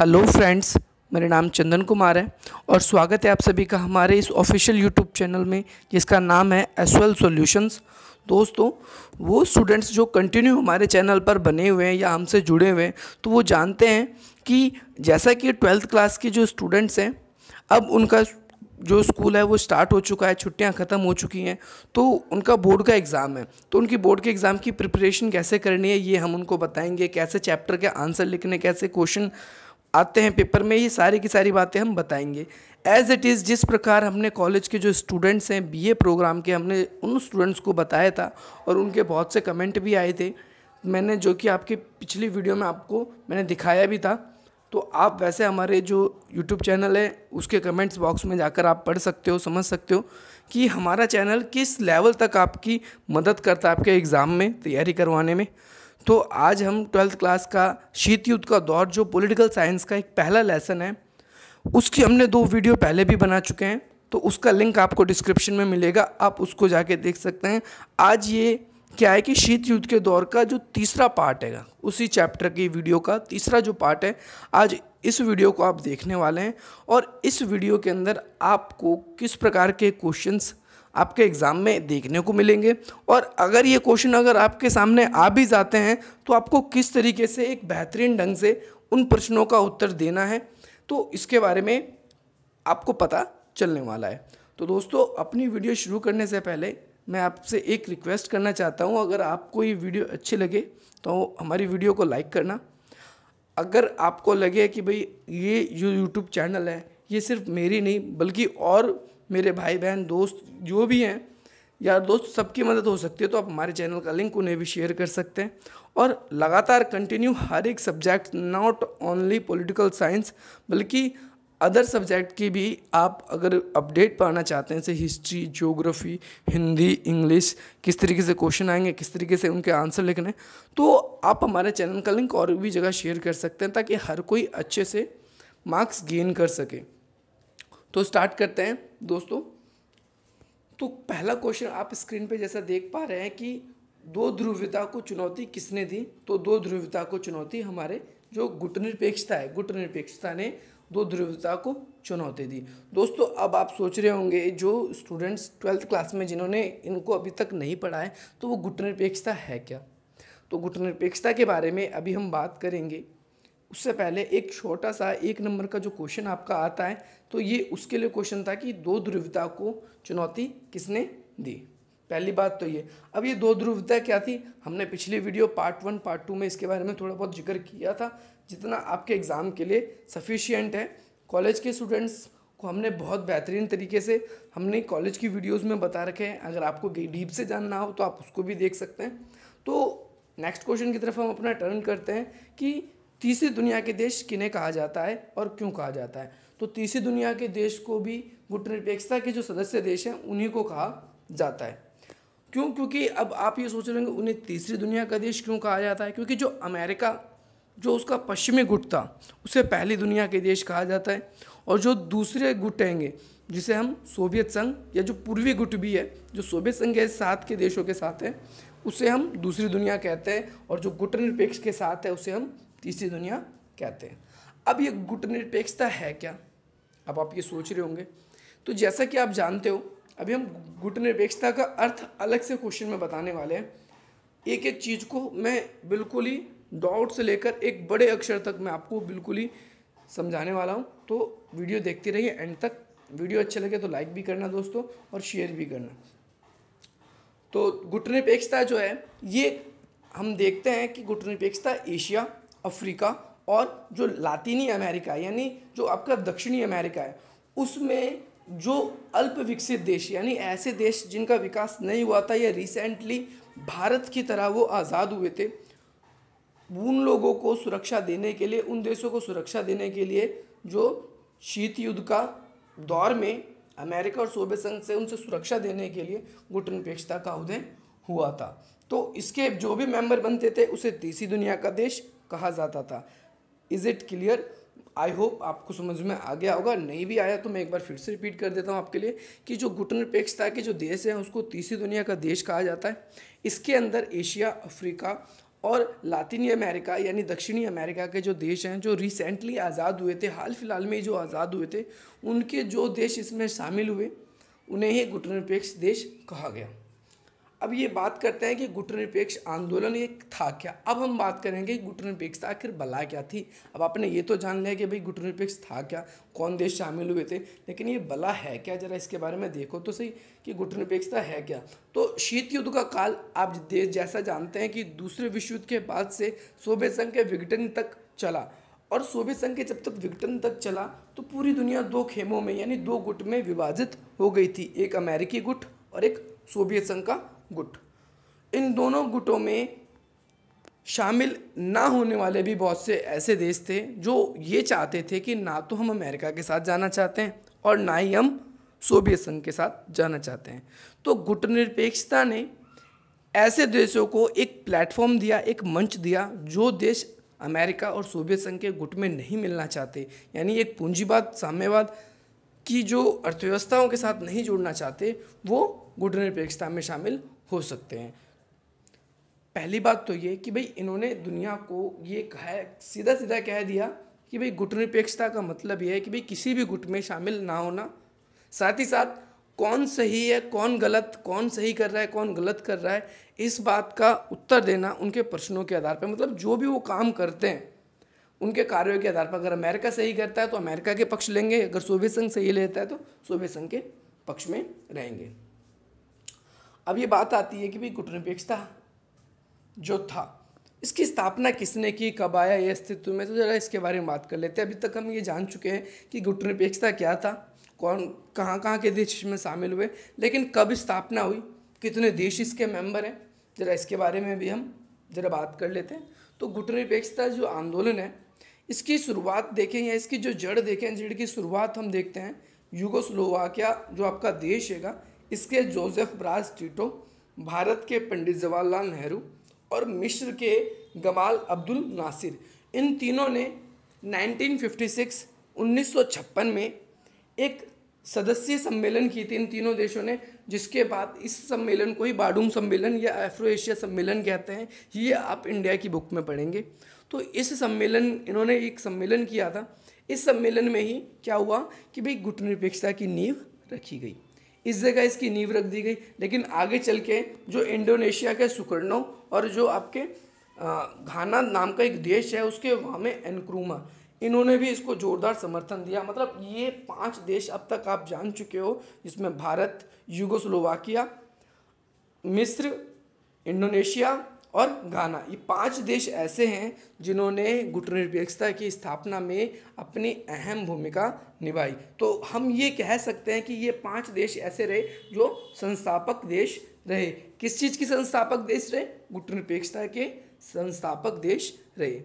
hello friends मेरा नाम चंदन कुमार है और स्वागत है आप सभी का हमारे इस ऑफिशियल यूट्यूब चैनल में जिसका नाम है एस वेल सोल्यूशंस दोस्तों वो स्टूडेंट्स जो कंटिन्यू हमारे चैनल पर बने हुए हैं या हमसे जुड़े हुए हैं तो वो जानते हैं कि जैसा कि ट्वेल्थ क्लास के जो स्टूडेंट्स हैं अब उनका जो स्कूल है वो स्टार्ट हो चुका है छुट्टियां ख़त्म हो चुकी हैं तो उनका बोर्ड का एग्ज़ाम है तो उनकी बोर्ड के एग्ज़ाम की प्रिपरेशन कैसे करनी है ये हम उनको बताएंगे कैसे चैप्टर के आंसर लिखने कैसे क्वेश्चन आते हैं पेपर में ये सारी की सारी बातें हम बताएंगे एज इट इज़ जिस प्रकार हमने कॉलेज के जो स्टूडेंट्स हैं बी प्रोग्राम के हमने उन स्टूडेंट्स को बताया था और उनके बहुत से कमेंट भी आए थे मैंने जो कि आपके पिछली वीडियो में आपको मैंने दिखाया भी था तो आप वैसे हमारे जो यूट्यूब चैनल है उसके कमेंट्स बॉक्स में जाकर आप पढ़ सकते हो समझ सकते हो कि हमारा चैनल किस लेवल तक आपकी मदद करता है आपके एग्ज़ाम में तैयारी करवाने में तो आज हम ट्वेल्थ क्लास का शीत युद्ध का दौर जो पॉलिटिकल साइंस का एक पहला लेसन है उसकी हमने दो वीडियो पहले भी बना चुके हैं तो उसका लिंक आपको डिस्क्रिप्शन में मिलेगा आप उसको जाके देख सकते हैं आज ये क्या है कि शीत युद्ध के दौर का जो तीसरा पार्ट है उसी चैप्टर की वीडियो का तीसरा जो पार्ट है आज इस वीडियो को आप देखने वाले हैं और इस वीडियो के अंदर आपको किस प्रकार के क्वेश्चंस आपके एग्ज़ाम में देखने को मिलेंगे और अगर ये क्वेश्चन अगर आपके सामने आ भी जाते हैं तो आपको किस तरीके से एक बेहतरीन ढंग से उन प्रश्नों का उत्तर देना है तो इसके बारे में आपको पता चलने वाला है तो दोस्तों अपनी वीडियो शुरू करने से पहले मैं आपसे एक रिक्वेस्ट करना चाहता हूँ अगर आपको ये वीडियो अच्छी लगे तो हमारी वीडियो को लाइक करना अगर आपको लगे कि भाई ये जो यूट्यूब चैनल है ये सिर्फ मेरी नहीं बल्कि और मेरे भाई बहन दोस्त जो भी हैं यार दोस्त सबकी मदद हो सकती है तो आप हमारे चैनल का लिंक उन्हें भी शेयर कर सकते हैं और लगातार कंटिन्यू हर एक subject not only political science बल्कि अदर सब्जेक्ट की भी आप अगर अपडेट पाना चाहते हैं जैसे हिस्ट्री ज्योग्राफी हिंदी इंग्लिश किस तरीके से क्वेश्चन आएंगे किस तरीके से उनके आंसर लिखने तो आप हमारे चैनल का लिंक और भी जगह शेयर कर सकते हैं ताकि हर कोई अच्छे से मार्क्स गेन कर सके तो स्टार्ट करते हैं दोस्तों तो पहला क्वेश्चन आप स्क्रीन पे जैसा देख पा रहे हैं कि दो ध्रुवता को चुनौती किसने दी तो दो ध्रुवता को चुनौती हमारे जो गुट निरपेक्षता है गुट निरपेक्षता ने दो ध्रुवता को चुनौती दी दोस्तों अब आप सोच रहे होंगे जो स्टूडेंट्स ट्वेल्थ क्लास में जिन्होंने इनको अभी तक नहीं पढ़ा है तो वो गुट निरपेक्षता है क्या तो गुटनिरपेक्षता के बारे में अभी हम बात करेंगे उससे पहले एक छोटा सा एक नंबर का जो क्वेश्चन आपका आता है तो ये उसके लिए क्वेश्चन था कि दो ध्रुवता को चुनौती किसने दी पहली बात तो ये अब ये दो ध्रुवता क्या थी हमने पिछली video part one part two में इसके बारे में थोड़ा बहुत जिक्र किया था जितना आपके एग्ज़ाम के लिए सफिशियंट है कॉलेज के स्टूडेंट्स को हमने बहुत बेहतरीन तरीके से हमने कॉलेज की वीडियोज में बता रखे हैं अगर आपको डीप से जानना हो तो आप उसको भी देख सकते हैं तो नेक्स्ट क्वेश्चन की तरफ हम अपना टर्न करते हैं कि तीसरी दुनिया के देश किन्हें कहा जाता है और क्यों कहा जाता है तो तीसरी दुनिया के देश को भी गुटनिरपेक्षता के जो सदस्य देश हैं उन्हीं को कहा जाता है क्यों क्योंकि अब आप ये सोच रहे होंगे उन्हें तीसरी दुनिया का देश क्यों कहा जाता है क्योंकि जो अमेरिका जो उसका पश्चिमी गुट था उसे पहली दुनिया के देश कहा जाता है और जो दूसरे गुट हैंगे जिसे हम सोवियत संघ या जो पूर्वी गुट भी है जो सोवियत संघ के साथ के देशों के साथ है उसे हम दूसरी दुनिया कहते हैं और जो गुट निरपेक्ष के साथ है उसे हम तीसरी दुनिया कहते हैं अब ये गुट निरपेक्षता है क्या अब आप ये सोच रहे होंगे तो जैसा कि आप जानते हो अभी हम गुट निरपेक्षता का अर्थ अलग से क्वेश्चन में बताने वाले हैं एक एक चीज़ को मैं बिल्कुल ही डाउट से लेकर एक बड़े अक्षर तक मैं आपको बिल्कुल ही समझाने वाला हूँ तो वीडियो देखते रहिए एंड तक वीडियो अच्छा लगे तो लाइक भी करना दोस्तों और शेयर भी करना तो गुटनिरपेक्षता जो है ये हम देखते हैं कि गुटनिरपेक्षता एशिया अफ्रीका और जो लातिनी अमेरिका यानी जो आपका दक्षिणी अमेरिका है उसमें जो अल्प विकसित देश यानी ऐसे देश जिनका विकास नहीं हुआ था या रिसेंटली भारत की तरह वो आज़ाद हुए थे उन लोगों को सुरक्षा देने के लिए उन देशों को सुरक्षा देने के लिए जो शीत युद्ध का दौर में अमेरिका और सोवियत संघ से उनसे सुरक्षा देने के लिए गुटनपेक्षता का उदय हुआ था तो इसके जो भी मेंबर बनते थे उसे तीसरी दुनिया का देश कहा जाता था is it clear I hope आपको समझ में आ गया होगा नहीं भी आया तो मैं एक बार फिर से रिपीट कर देता हूँ आपके लिए कि जो गुटनिरपेक्षता के जो देश हैं उसको तीसरी दुनिया का देश कहा जाता है इसके अंदर एशिया अफ्रीका और लातिनी अमेरिका यानी दक्षिणी अमेरिका के जो देश हैं जो रिसेंटली आज़ाद हुए थे हाल फिलहाल में जो आज़ाद हुए थे उनके जो देश इसमें शामिल हुए उन्हें ही गुटनिरपेक्ष देश कहा गया अब ये बात करते हैं कि गुटनिरपेक्ष आंदोलन एक था क्या अब हम बात करेंगे गुटनिरपेक्षता आखिर बला क्या थी अब आपने ये तो जान लिया कि भाई गुटनिरपेक्ष था क्या कौन देश शामिल हुए थे लेकिन ये बला है क्या जरा इसके बारे में देखो तो सही कि गुटनिरपेक्षता है क्या तो शीत युद्ध का काल आप देश जैसा जानते हैं कि दूसरे विश्व युद्ध के बाद से सोबे संघ के विघटन तक चला और सोवियत संघ के जब तक विघटन तक चला तो पूरी दुनिया दो खेमों में यानी दो गुट में विभाजित हो गई थी एक अमेरिकी गुट और एक सोवियत संघ का गुट इन दोनों गुटों में शामिल ना होने वाले भी बहुत से ऐसे देश थे जो ये चाहते थे कि ना तो हम अमेरिका के साथ जाना चाहते हैं और ना ही हम सोवियत संघ के साथ जाना चाहते हैं तो गुट निरपेक्षता ने ऐसे देशों को एक प्लेटफॉर्म दिया एक मंच दिया जो देश अमेरिका और सोवियत संघ के गुट में नहीं मिलना चाहते यानी एक पूंजीवाद साम्यवाद की जो अर्थव्यवस्थाओं के साथ नहीं जुड़ना चाहते वो गुट निरपेक्षता में शामिल हो सकते हैं पहली बात तो ये कि भाई इन्होंने दुनिया को ये कहा है सीधा सीधा कह दिया कि भाई गुटनिरपेक्षता का मतलब ये है कि भाई किसी भी गुट में शामिल ना होना साथ ही साथ कौन सही है कौन गलत कौन सही कर रहा है कौन गलत कर रहा है इस बात का उत्तर देना उनके प्रश्नों के आधार पर मतलब जो भी वो काम करते हैं उनके कार्यों के आधार पर अगर अमेरिका सही करता है तो अमेरिका के पक्ष लेंगे अगर सोवियत संघ सही लेता है तो सोवियत संघ के पक्ष में रहेंगे अब ये बात आती है कि भाई गुटनिरपेक्षता जो था इसकी स्थापना किसने की कब आया ये अस्तित्व में तो ज़रा इसके बारे में बात कर लेते हैं अभी तक हम ये जान चुके हैं कि गुटनिरपेक्षता क्या था कौन कहाँ कहाँ के देश इसमें शामिल हुए लेकिन कब स्थापना हुई कितने देश इसके मेंबर हैं ज़रा इसके बारे में भी हम ज़रा बात कर लेते हैं तो गुटनिरपेक्षता जो आंदोलन है इसकी शुरुआत देखें या इसकी जो जड़ देखें जड़ की शुरुआत हम देखते हैं यूगोस्लोवाकिया जो आपका देश हैगा इसके जोसेफ ब्रास टीटो भारत के पंडित जवाहरलाल नेहरू और मिस्र के गमाल अब्दुल नासिर इन तीनों ने 1956 1956 में एक सदस्यीय सम्मेलन की थी इन तीनों देशों ने जिसके बाद इस सम्मेलन को ही बाडूम सम्मेलन या एफ्रो एशिया सम्मेलन कहते हैं ये आप इंडिया की बुक में पढ़ेंगे तो इस सम्मेलन इन्होंने एक सम्मेलन किया था इस सम्मेलन में ही क्या हुआ कि भाई गुटनिरपेक्षता की नींव रखी गई इस जगह इसकी नींव रख दी गई लेकिन आगे चल के जो इंडोनेशिया के सुकर्णो और जो आपके घाना नाम का एक देश है उसके वहाँ में एनक्रूमा इन्होंने भी इसको जोरदार समर्थन दिया मतलब ये पांच देश अब तक आप जान चुके हो जिसमें भारत युगोस्लोवाकिया मिस्र इंडोनेशिया और गाना ये पांच देश ऐसे हैं जिन्होंने गुटनिरपेक्षता की स्थापना में अपनी अहम भूमिका निभाई तो हम ये कह सकते हैं कि ये पांच देश ऐसे रहे जो संस्थापक देश रहे किस चीज़ की संस्थापक देश रहे गुटनिरपेक्षता के संस्थापक देश रहे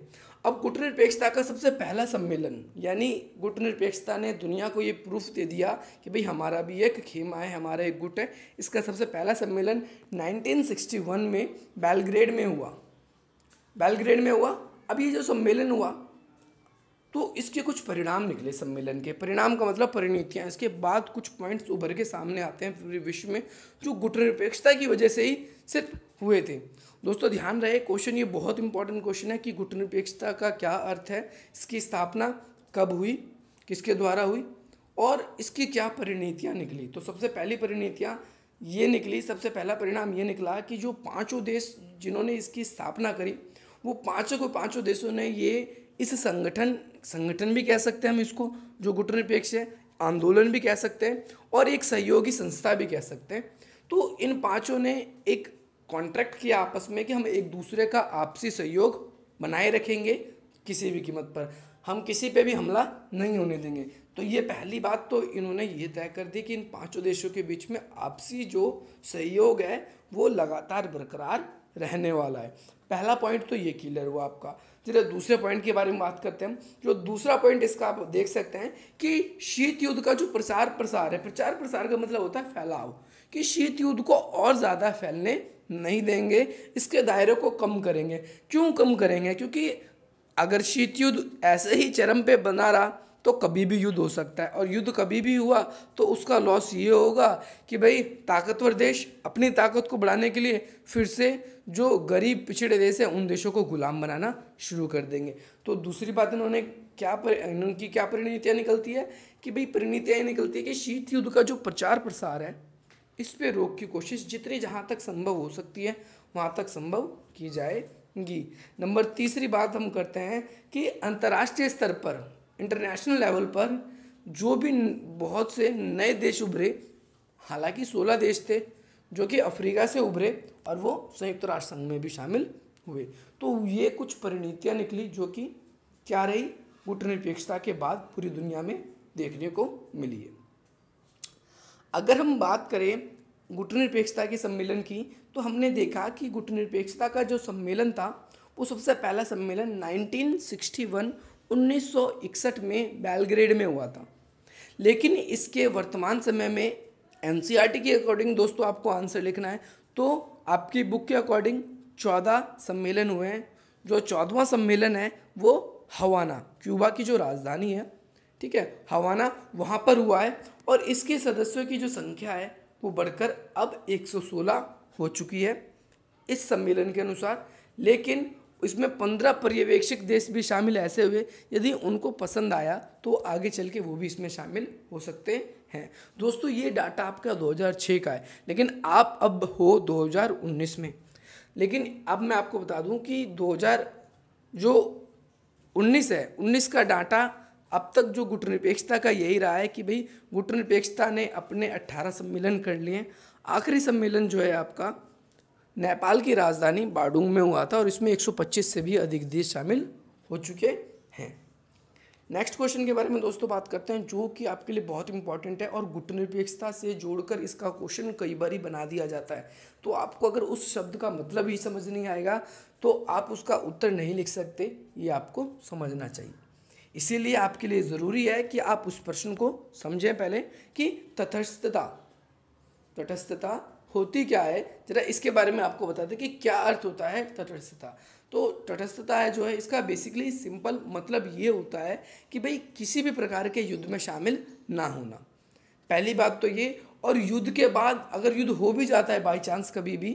अब गुटनिरपेक्षता का सबसे पहला सम्मेलन यानी गुटनिरपेक्षता ने दुनिया को ये प्रूफ दे दिया कि भाई हमारा भी एक खेमा है हमारा एक गुट है इसका सबसे पहला सम्मेलन 1961 में बैलग्रेड में हुआ बैलग्रेड में हुआ अब ये जो सम्मेलन हुआ तो इसके कुछ परिणाम निकले सम्मेलन के परिणाम का मतलब परिणतियाँ इसके बाद कुछ पॉइंट्स उभर के सामने आते हैं पूरे विश्व में जो गुटनिरपेक्षता की वजह से ही सिर्फ हुए थे दोस्तों ध्यान रहे क्वेश्चन ये बहुत इंपॉर्टेंट क्वेश्चन है कि गुटनिरपेक्षता का क्या अर्थ है इसकी स्थापना कब हुई किसके द्वारा हुई और इसकी क्या परिणतियाँ निकली तो सबसे पहली परिणतियाँ ये निकली सबसे पहला परिणाम ये निकला कि जो पांचों देश जिन्होंने इसकी स्थापना करी वो पांचों को पांचों देशों ने ये इस संगठन संगठन भी कह सकते हैं हम इसको जो गुटनिरपेक्ष है आंदोलन भी कह सकते हैं और एक सहयोगी संस्था भी कह सकते हैं तो इन पांचों ने एक कॉन्ट्रैक्ट किया आपस में कि हम एक दूसरे का आपसी सहयोग बनाए रखेंगे किसी भी कीमत पर हम किसी पे भी हमला नहीं होने देंगे तो ये पहली बात तो इन्होंने ये तय कर दी कि इन पांचों देशों के बीच में आपसी जो सहयोग है वो लगातार बरकरार रहने वाला है पहला पॉइंट तो ये क्लियर हुआ आपका जरा दूसरे पॉइंट के बारे में बात करते हैं जो दूसरा पॉइंट इसका आप देख सकते हैं कि शीत युद्ध का जो प्रसार प्रसार है प्रचार प्रसार का मतलब होता है फैलाव कि शीत युद्ध को और ज़्यादा फैलने नहीं देंगे इसके दायरे को कम करेंगे क्यों कम करेंगे क्योंकि अगर शीत युद्ध ऐसे ही चरम पे बना रहा तो कभी भी युद्ध हो सकता है और युद्ध कभी भी हुआ तो उसका लॉस ये होगा कि भाई ताकतवर देश अपनी ताकत को बढ़ाने के लिए फिर से जो गरीब पिछड़े देश हैं उन देशों को गुलाम बनाना शुरू कर देंगे तो दूसरी बात इन्होंने क्या पर इनकी क्या परिणतियाँ निकलती है कि भाई परिणतियाँ निकलती है कि शीत युद्ध का जो प्रचार प्रसार है इस पर रोक की कोशिश जितनी जहाँ तक संभव हो सकती है वहाँ तक संभव की जाएगी नंबर तीसरी बात हम करते हैं कि अंतर्राष्ट्रीय स्तर पर इंटरनेशनल लेवल पर जो भी बहुत से नए देश उभरे हालांकि 16 देश थे जो कि अफ्रीका से उभरे और वो संयुक्त राष्ट्र संघ में भी शामिल हुए तो ये कुछ परिणतियाँ निकली जो कि क्या रही गुट के बाद पूरी दुनिया में देखने को मिली है अगर हम बात करें गुटनिरपेक्षता के सम्मेलन की तो हमने देखा कि गुटनिरपेक्षता का जो सम्मेलन था वो सबसे पहला सम्मेलन 1961 1961 में बैलग्रेड में हुआ था लेकिन इसके वर्तमान समय में एन के अकॉर्डिंग दोस्तों आपको आंसर लिखना है तो आपकी बुक के अकॉर्डिंग चौदह सम्मेलन हुए हैं जो चौदवा सम्मेलन है वो हवाना क्यूबा की जो राजधानी है ठीक है हवाना वहाँ पर हुआ है और इसके सदस्यों की जो संख्या है वो बढ़कर अब 116 हो चुकी है इस सम्मेलन के अनुसार लेकिन इसमें पंद्रह पर्यवेक्षक देश भी शामिल ऐसे हुए यदि उनको पसंद आया तो आगे चल के वो भी इसमें शामिल हो सकते हैं दोस्तों ये डाटा आपका 2006 का है लेकिन आप अब हो 2019 में लेकिन अब मैं आपको बता दूं कि 2000 जो 19 है 19 का डाटा अब तक जो गुटनिरपेक्षता का यही रहा है कि भाई गुटनिरपेक्षता ने अपने 18 सम्मेलन कर लिए आखिरी सम्मेलन जो है आपका नेपाल की राजधानी बाडुंग में हुआ था और इसमें 125 से भी अधिक देश शामिल हो चुके हैं नेक्स्ट क्वेश्चन के बारे में दोस्तों बात करते हैं जो कि आपके लिए बहुत इंपॉर्टेंट है और गुटनिरपेक्षता से जोड़कर इसका क्वेश्चन कई बार ही बना दिया जाता है तो आपको अगर उस शब्द का मतलब ही समझ नहीं आएगा तो आप उसका उत्तर नहीं लिख सकते ये आपको समझना चाहिए इसीलिए आपके लिए ज़रूरी है कि आप उस प्रश्न को समझें पहले कि तटस्थता तटस्थता होती क्या है जरा इसके बारे में आपको बता दें कि क्या अर्थ होता है तटस्थता तो तटस्थता है जो है इसका बेसिकली सिंपल मतलब ये होता है कि भाई किसी भी प्रकार के युद्ध में शामिल ना होना पहली बात तो ये और युद्ध के बाद अगर युद्ध हो भी जाता है बाई चांस कभी भी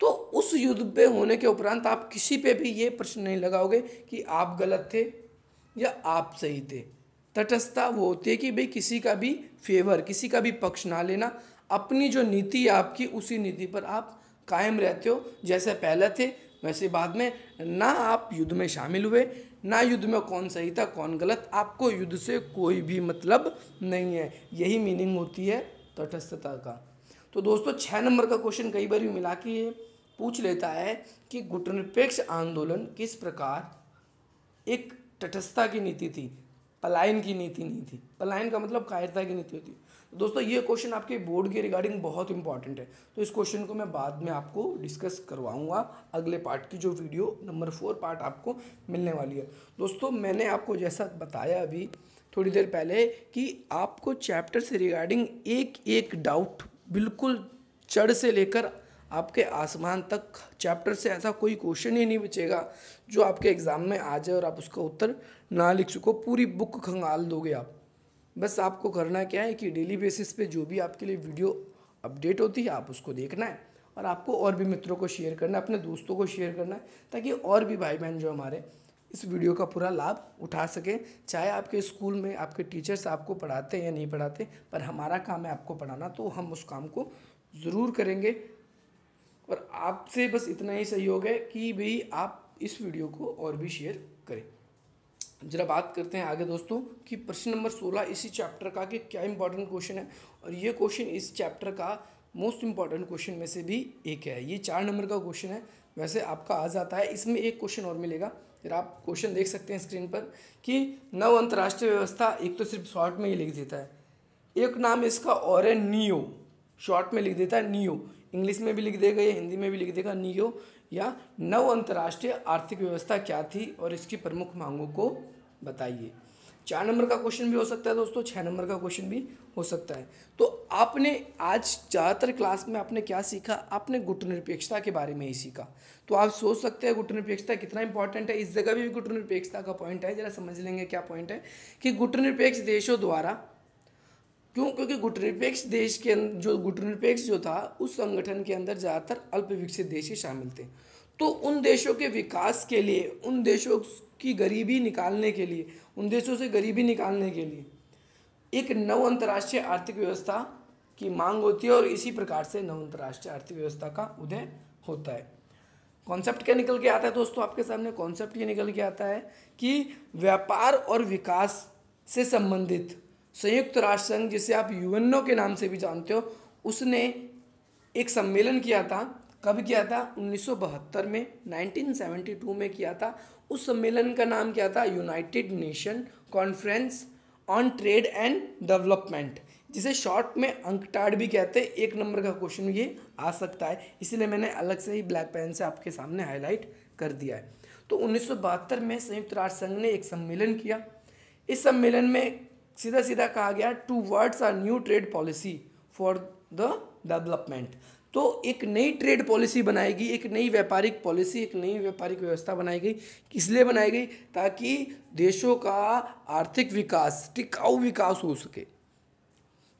तो उस युद्ध पे होने के उपरांत आप किसी पे भी ये प्रश्न नहीं लगाओगे कि आप गलत थे या आप सही थे तटस्थता वो होती है कि भाई किसी का भी फेवर किसी का भी पक्ष ना लेना अपनी जो नीति है आपकी उसी नीति पर आप कायम रहते हो जैसे पहले थे वैसे बाद में ना आप युद्ध में शामिल हुए ना युद्ध में कौन सही था कौन गलत आपको युद्ध से कोई भी मतलब नहीं है यही मीनिंग होती है तटस्थता का तो दोस्तों छः नंबर का क्वेश्चन कई बार भी मिला के पूछ लेता है कि गुटनिरपेक्ष आंदोलन किस प्रकार एक तटस्थता की नीति थी पलायन की नीति नहीं थी पलायन का मतलब कायरता की नीति होती है तो दोस्तों ये क्वेश्चन आपके बोर्ड के रिगार्डिंग बहुत इंपॉर्टेंट है तो इस क्वेश्चन को मैं बाद में आपको डिस्कस करवाऊंगा अगले पार्ट की जो वीडियो नंबर फोर पार्ट आपको मिलने वाली है दोस्तों मैंने आपको जैसा बताया अभी थोड़ी देर पहले कि आपको चैप्टर से रिगार्डिंग एक एक डाउट बिल्कुल चढ़ से लेकर आपके आसमान तक चैप्टर से ऐसा कोई क्वेश्चन ही नहीं बचेगा जो आपके एग्ज़ाम में आ जाए और आप उसका उत्तर ना लिख सको पूरी बुक खंगाल दोगे आप बस आपको करना क्या है कि डेली बेसिस पे जो भी आपके लिए वीडियो अपडेट होती है आप उसको देखना है और आपको और भी मित्रों को शेयर करना है अपने दोस्तों को शेयर करना है ताकि और भी भाई बहन जो हमारे इस वीडियो का पूरा लाभ उठा सकें चाहे आपके स्कूल में आपके टीचर्स आपको पढ़ाते हैं या नहीं पढ़ाते पर हमारा काम है आपको पढ़ाना तो हम उस काम को ज़रूर करेंगे और आपसे बस इतना ही सहयोग है कि भाई आप इस वीडियो को और भी शेयर करें जरा बात करते हैं आगे दोस्तों कि प्रश्न नंबर सोलह इसी चैप्टर का कि क्या इंपॉर्टेंट क्वेश्चन है और ये क्वेश्चन इस चैप्टर का मोस्ट इंपॉर्टेंट क्वेश्चन में से भी एक है ये चार नंबर का क्वेश्चन है वैसे आपका आ जाता है इसमें एक क्वेश्चन और मिलेगा फिर आप क्वेश्चन देख सकते हैं स्क्रीन पर कि नव अंतर्राष्ट्रीय व्यवस्था एक तो सिर्फ शॉर्ट में ही लिख देता है एक नाम इसका और है नियो शॉर्ट में लिख देता है नियो इंग्लिश में भी लिख देगा या हिंदी में भी लिख देगा नियो या नव अंतर्राष्ट्रीय आर्थिक व्यवस्था क्या थी और इसकी प्रमुख मांगों को बताइए चार नंबर का क्वेश्चन भी हो सकता है दोस्तों छः नंबर का क्वेश्चन भी हो सकता है तो आपने आज ज़्यादातर क्लास में आपने क्या सीखा आपने गुटनिरपेक्षता के बारे में ही सीखा तो आप सोच सकते हैं गुट निरपेक्षता कितना इंपॉर्टेंट है इस जगह भी गुट का पॉइंट है जरा समझ लेंगे क्या पॉइंट है कि गुटनिरपेक्ष देशों द्वारा क्यों क्योंकि गुटनिरपेक्ष देश के अं-, जो गुटनिरपेक्ष जो था उस संगठन के अंदर ज़्यादातर अल्प विकसित देश ही शामिल थे तो उन देशों के विकास के लिए उन देशों की गरीबी निकालने के लिए उन देशों से गरीबी निकालने के लिए एक नव अंतर्राष्ट्रीय आर्थिक व्यवस्था की मांग होती है और इसी प्रकार से नव अंतर्राष्ट्रीय आर्थिक व्यवस्था का उदय होता है कॉन्सेप्ट क्या निकल के आता है दोस्तों आपके सामने कॉन्सेप्ट ये निकल के आता है कि व्यापार और विकास से संबंधित संयुक्त राष्ट्र संघ जिसे आप यूएनओ के नाम से भी जानते हो उसने एक सम्मेलन किया था कब किया था 1972 में 1972 में किया था उस सम्मेलन का नाम क्या था United Nation conference on trade and development जिसे शॉर्ट में अंकटाड़ भी कहते हैं एक नंबर का क्वेश्चन ये आ सकता है इसीलिए मैंने अलग से ही ब्लैक पेन से आपके सामने हाईलाइट कर दिया है तो उन्नीस में संयुक्त राष्ट्र संघ ने एक सम्मेलन किया इस सम्मेलन में सीधा सीधा कहा गया two words are new trade policy for the development तो एक नई ट्रेड पॉलिसी बनाई गई एक नई व्यापारिक पॉलिसी एक नई व्यापारिक व्यवस्था बनाई गई किस लिए बनाई गई ताकि देशों का आर्थिक विकास टिकाऊ विकास हो सके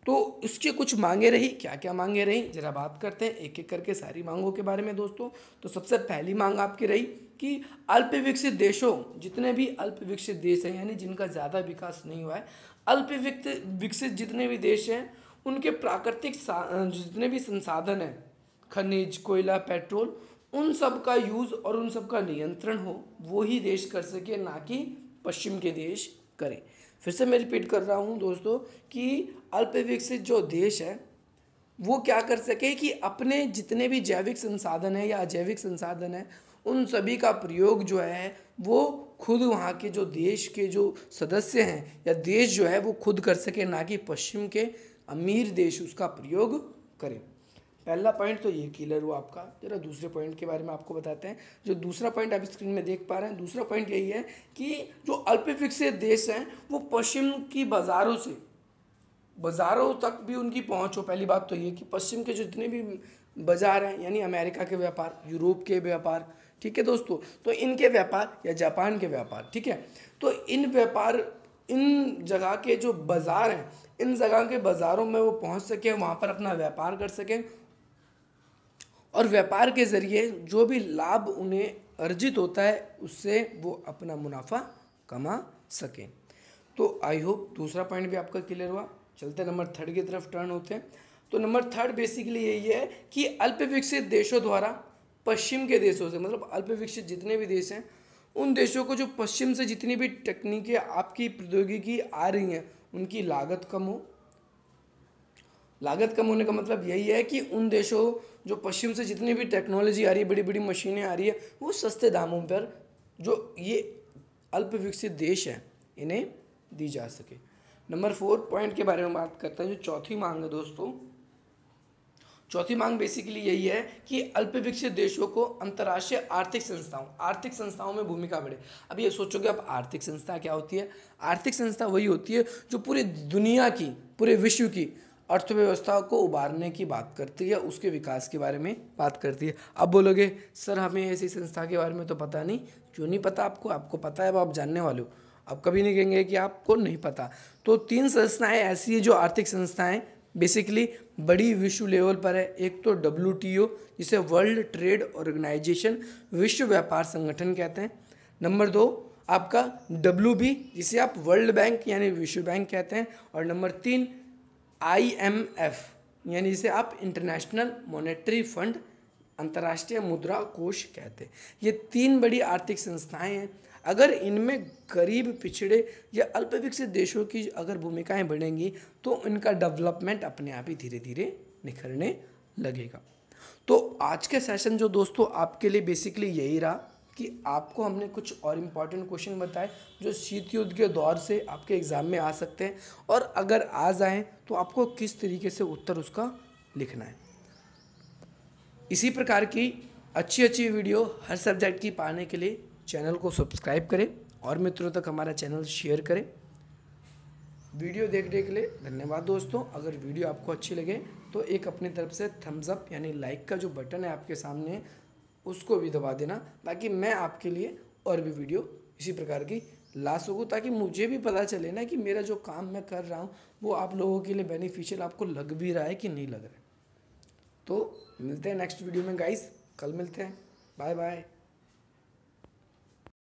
तो इसके कुछ मांगे रही क्या क्या मांगे रही जरा बात करते हैं एक एक करके सारी मांगों के बारे में दोस्तों तो सबसे पहली मांग आपकी रही कि अल्प विकसित देशों जितने भी अल्प विकसित देश हैं यानी जिनका ज़्यादा विकास नहीं हुआ है अल्प विकसित जितने भी देश हैं उनके प्राकृतिक जितने भी संसाधन हैं खनिज कोयला पेट्रोल उन सब का यूज़ और उन सब का नियंत्रण हो वो ही देश कर सके ना कि पश्चिम के देश करें फिर से मैं रिपीट कर रहा हूँ दोस्तों कि अल्प विकसित जो देश है वो क्या कर सके कि अपने जितने भी जैविक संसाधन है या अजैविक संसाधन है उन सभी का प्रयोग जो है वो खुद वहाँ के जो देश के जो सदस्य हैं या देश जो है वो खुद कर सके ना कि पश्चिम के अमीर देश उसका प्रयोग करें पहला पॉइंट तो ये क्लियर हुआ आपका जरा दूसरे पॉइंट के बारे में आपको बताते हैं जो दूसरा पॉइंट आप स्क्रीन में देख पा रहे हैं दूसरा पॉइंट यही है कि जो अल्पविकसित देश हैं वो पश्चिम की बाज़ारों से बाज़ारों तक भी उनकी पहुंच हो पहली बात तो ये कि पश्चिम के जितने भी बाज़ार हैं यानी अमेरिका के व्यापार यूरोप के व्यापार ठीक है दोस्तों तो इनके व्यापार या जापान के व्यापार ठीक है तो इन व्यापार इन जगह के जो बाज़ार हैं इन जगह के बाज़ारों में वो पहुंच सकें वहाँ पर अपना व्यापार कर सकें और व्यापार के ज़रिए जो भी लाभ उन्हें अर्जित होता है उससे वो अपना मुनाफा कमा सकें तो आई होप दूसरा पॉइंट भी आपका क्लियर हुआ चलते नंबर थर्ड की तरफ टर्न होते हैं तो नंबर थर्ड बेसिकली यही है कि अल्प विकसित देशों द्वारा पश्चिम के देशों से मतलब अल्पविकसित जितने भी देश हैं उन देशों को जो पश्चिम से जितनी भी तकनीकें आपकी प्रौद्योगिकी आ रही हैं उनकी लागत कम हो लागत कम होने का मतलब यही है कि उन देशों जो पश्चिम से जितनी भी टेक्नोलॉजी आ रही है बड़ी बड़ी मशीनें आ रही है वो सस्ते दामों पर जो ये अल्प विकसित देश हैं इन्हें दी जा सके नंबर फोर पॉइंट के बारे में बात करते हैं जो चौथी मांग है दोस्तों चौथी मांग बेसिकली यही है कि अल्प विकसित देशों को अंतर्राष्ट्रीय आर्थिक संस्थाओं आर्थिक संस्थाओं में भूमिका बढ़े अब ये सोचोगे आप आर्थिक संस्था क्या होती है आर्थिक संस्था वही होती है जो पूरी दुनिया की पूरे विश्व की अर्थव्यवस्था को उबारने की बात करती है उसके विकास के बारे में बात करती है अब बोलोगे सर हमें ऐसी संस्था के बारे में तो पता नहीं क्यों नहीं पता आपको आपको पता है अब आप जानने वाले हो आप कभी नहीं कहेंगे कि आपको नहीं पता तो तीन संस्थाएं ऐसी हैं जो आर्थिक संस्थाएं बेसिकली बड़ी विश्व लेवल पर है एक तो डब्ल्यू जिसे वर्ल्ड ट्रेड ऑर्गेनाइजेशन विश्व व्यापार संगठन कहते हैं नंबर दो आपका डब्ल्यू बी जिसे आप वर्ल्ड बैंक यानी विश्व बैंक कहते हैं और नंबर तीन आई एम एफ यानी जिसे आप इंटरनेशनल मॉनेटरी फंड अंतर्राष्ट्रीय मुद्रा कोष कहते हैं ये तीन बड़ी आर्थिक संस्थाएं हैं अगर इनमें गरीब पिछड़े या अल्प विकसित देशों की अगर भूमिकाएं बढ़ेंगी तो इनका डेवलपमेंट अपने आप ही धीरे धीरे निखरने लगेगा तो आज के सेशन जो दोस्तों आपके लिए बेसिकली यही रहा कि आपको हमने कुछ और इम्पॉर्टेंट क्वेश्चन बताए जो शीत युद्ध के दौर से आपके एग्ज़ाम में आ सकते हैं और अगर आ जाएँ तो आपको किस तरीके से उत्तर उसका लिखना है इसी प्रकार की अच्छी अच्छी वीडियो हर सब्जेक्ट की पाने के लिए चैनल को सब्सक्राइब करें और मित्रों तक हमारा चैनल शेयर करें वीडियो देखने के लिए धन्यवाद दोस्तों अगर वीडियो आपको अच्छी लगे तो एक अपनी तरफ से थम्स अप यानी लाइक का जो बटन है आपके सामने उसको भी दबा देना ताकि मैं आपके लिए और भी वीडियो इसी प्रकार की ला सकूँ ताकि मुझे भी पता चले ना कि मेरा जो काम मैं कर रहा हूँ वो आप लोगों के लिए बेनिफिशियल आपको लग भी रहा है कि नहीं लग रहा है तो मिलते हैं नेक्स्ट वीडियो में गाइस कल मिलते हैं बाय बाय